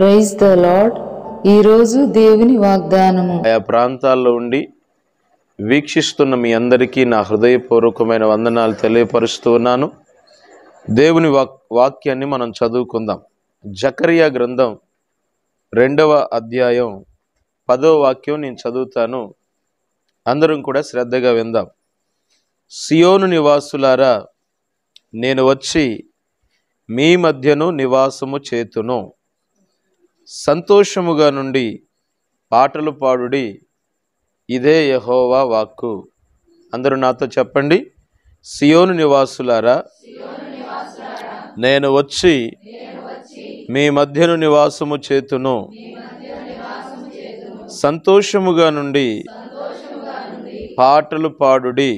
praise the lord ఈరోజు దేవుని వాగ్దానము ఆయా ప్రాంతాల్లో ఉండి వీక్షిస్తున్న మీ అందరికీ నా హృదయపూర్వకమైన వందనాలు తెలియపరుస్తూ ఉన్నాను దేవుని వాక్ వాక్యాన్ని మనం చదువుకుందాం జకరియా గ్రంథం రెండవ అధ్యాయం పదో వాక్యం నేను చదువుతాను అందరం కూడా శ్రద్ధగా విందాం సియోను నివాసులారా నేను వచ్చి మీ మధ్యను నివాసము చేతును సంతోషముగా నుండి పాటలు పాడుడి ఇదే యహోవా వాక్కు అందరూ నాతో చెప్పండి సియోను నివాసులారా నేను వచ్చి మీ మధ్యను నివాసము చేతును సంతోషముగా నుండి పాటలు పాడుడి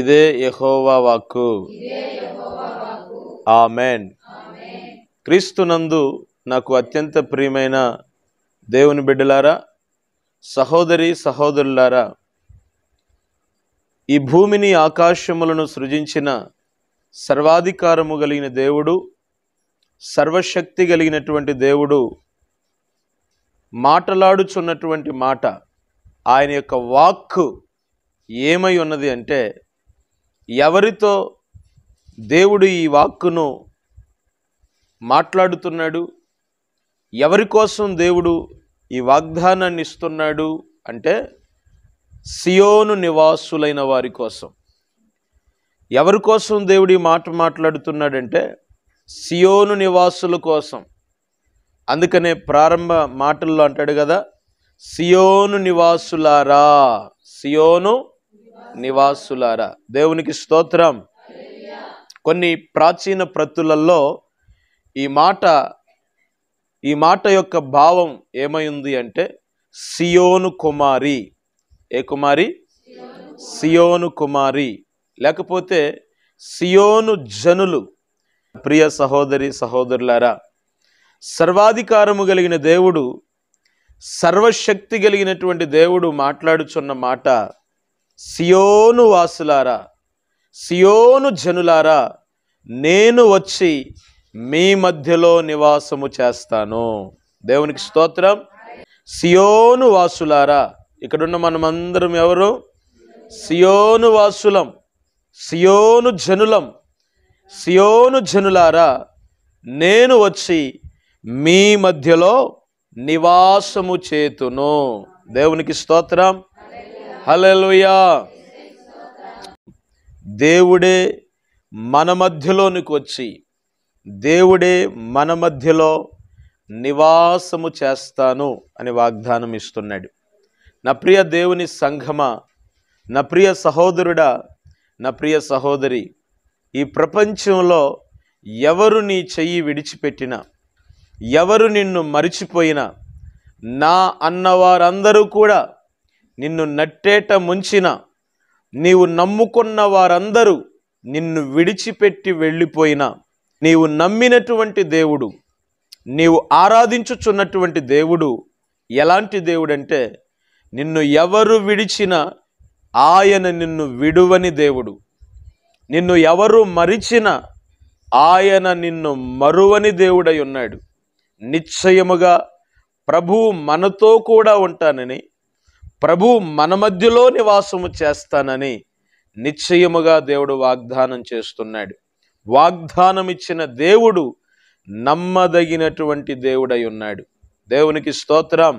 ఇదే యహోవా వాక్కు ఆమెన్ క్రీస్తునందు నాకు అత్యంత ప్రియమైన దేవుని బిడ్డలారా సహోదరి సహోదరులారా ఈ భూమిని ఆకాశములను సృజించిన సర్వాధికారము కలిగిన దేవుడు సర్వశక్తి కలిగినటువంటి దేవుడు మాటలాడుచున్నటువంటి మాట ఆయన యొక్క వాక్కు ఏమై ఉన్నది అంటే ఎవరితో దేవుడు ఈ వాక్కును మాట్లాడుతున్నాడు ఎవరి కోసం దేవుడు ఈ వాగ్దానాన్ని ఇస్తున్నాడు అంటే సియోను నివాసులైన వారి కోసం ఎవరి కోసం దేవుడు ఈ మాట మాట్లాడుతున్నాడంటే సియోను నివాసుల కోసం అందుకనే ప్రారంభ మాటల్లో అంటాడు కదా సియోను నివాసులారా సియోను నివాసులారా దేవునికి స్తోత్రం కొన్ని ప్రాచీన ప్రతులలో ఈ మాట ఈ మాట యొక్క భావం ఏమైంది అంటే సియోను కుమారి ఏ కుమారి సియోను కుమారి లేకపోతే సియోను జనులు ప్రియ సహోదరి సహోదరులారా సర్వాధికారము కలిగిన దేవుడు సర్వశక్తి కలిగినటువంటి దేవుడు మాట్లాడుచున్న మాట సియోను వాసులారా సియోను జనులారా నేను వచ్చి మీ మధ్యలో నివాసము చేస్తాను దేవునికి స్తోత్రం సియోను వాసులారా ఇక్కడున్న మనమందరం ఎవరు సియోను వాసులం సియోను జనులం సియోను జనులారా నేను వచ్చి మీ మధ్యలో నివాసము చేతును దేవునికి స్తోత్రం హలలుయా దేవుడే మన మధ్యలోనికి వచ్చి దేవుడే మన మధ్యలో నివాసము చేస్తాను అని వాగ్దానం ఇస్తున్నాడు నా ప్రియ దేవుని సంఘమ నా ప్రియ సహోదరుడా నా ప్రియ సహోదరి ఈ ప్రపంచంలో ఎవరు నీ చెయ్యి విడిచిపెట్టినా ఎవరు నిన్ను మరిచిపోయినా నా అన్నవారందరూ కూడా నిన్ను నట్టేట ముంచిన నీవు నమ్ముకున్న వారందరూ నిన్ను విడిచిపెట్టి వెళ్ళిపోయినా నీవు నమ్మినటువంటి దేవుడు నీవు ఆరాధించుచున్నటువంటి దేవుడు ఎలాంటి దేవుడంటే నిన్ను ఎవరు విడిచినా ఆయన నిన్ను విడువని దేవుడు నిన్ను ఎవరు మరిచినా ఆయన నిన్ను మరువని దేవుడై ఉన్నాడు నిశ్చయముగా ప్రభు మనతో కూడా ఉంటానని ప్రభు మన మధ్యలో నివాసము చేస్తానని నిశ్చయముగా దేవుడు వాగ్దానం చేస్తున్నాడు వాగ్దానమిచ్చిన దేవుడు నమ్మదగినటువంటి దేవుడై ఉన్నాడు దేవునికి స్తోత్రం